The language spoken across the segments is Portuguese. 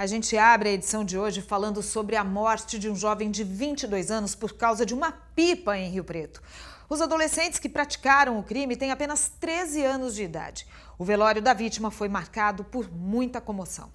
A gente abre a edição de hoje falando sobre a morte de um jovem de 22 anos por causa de uma pipa em Rio Preto. Os adolescentes que praticaram o crime têm apenas 13 anos de idade. O velório da vítima foi marcado por muita comoção.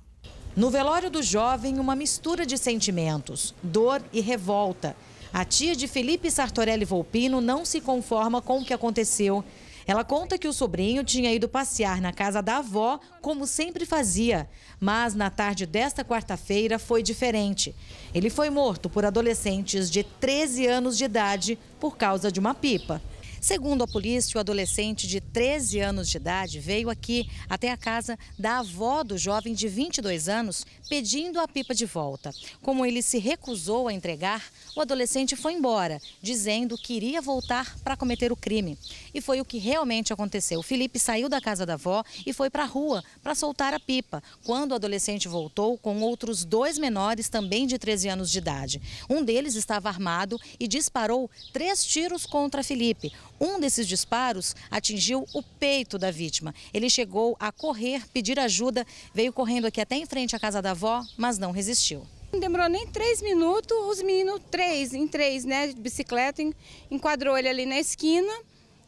No velório do jovem, uma mistura de sentimentos, dor e revolta. A tia de Felipe Sartorelli Volpino não se conforma com o que aconteceu ela conta que o sobrinho tinha ido passear na casa da avó, como sempre fazia, mas na tarde desta quarta-feira foi diferente. Ele foi morto por adolescentes de 13 anos de idade por causa de uma pipa. Segundo a polícia, o adolescente de 13 anos de idade veio aqui até a casa da avó do jovem de 22 anos pedindo a pipa de volta. Como ele se recusou a entregar, o adolescente foi embora, dizendo que iria voltar para cometer o crime. E foi o que realmente aconteceu. Felipe saiu da casa da avó e foi para a rua para soltar a pipa, quando o adolescente voltou com outros dois menores também de 13 anos de idade. Um deles estava armado e disparou três tiros contra Felipe. Um desses disparos atingiu o peito da vítima. Ele chegou a correr, pedir ajuda, veio correndo aqui até em frente à casa da avó, mas não resistiu. Não demorou nem três minutos, os meninos, três em três, né, de bicicleta, enquadrou ele ali na esquina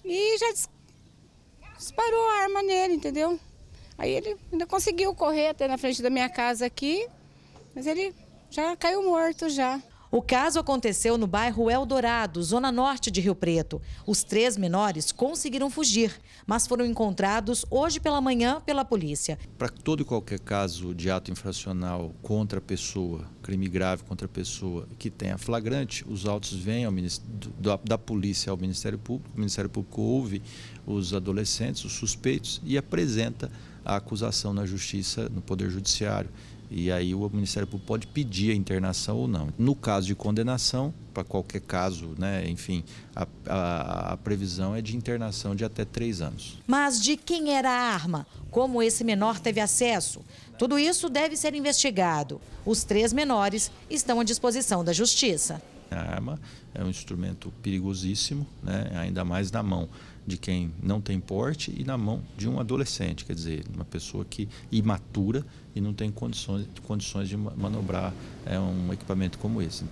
e já disparou a arma nele, entendeu? Aí ele ainda conseguiu correr até na frente da minha casa aqui, mas ele já caiu morto já. O caso aconteceu no bairro Eldorado, zona norte de Rio Preto. Os três menores conseguiram fugir, mas foram encontrados hoje pela manhã pela polícia. Para todo e qualquer caso de ato infracional contra a pessoa, crime grave contra a pessoa que tenha flagrante, os autos vêm ao, da, da polícia ao Ministério Público. O Ministério Público ouve os adolescentes, os suspeitos, e apresenta a acusação na justiça, no Poder Judiciário. E aí o Ministério Público pode pedir a internação ou não. No caso de condenação, para qualquer caso, né, enfim, a, a, a, previsão é de internação de até três anos. Mas de quem era a arma? Como esse menor teve acesso? Tudo isso deve ser investigado. Os três menores estão à disposição da Justiça. A arma é um instrumento perigosíssimo, né? ainda mais na mão de quem não tem porte e na mão de um adolescente, quer dizer, uma pessoa que imatura e não tem condições, condições de manobrar é, um equipamento como esse.